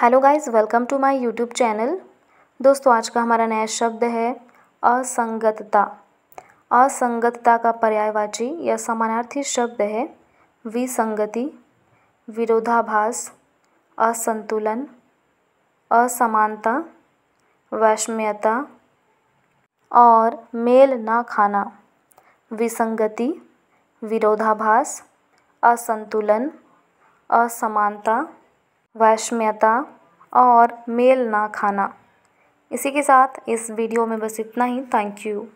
hello guys welcome to my YouTube channel दोस्तों आज का हमारा नया शब्द है असंगतता असंगतता का पर्यायवाची या समानार्थी शब्द है विसंगति विरोधाभास असंतुलन असमानता वैषम्यता और मेल ना खाना विसंगति विरोधाभास असंतुलन असमानता वैषम्यता और मेल ना खाना इसी के साथ इस वीडियो में बस इतना ही थैंक यू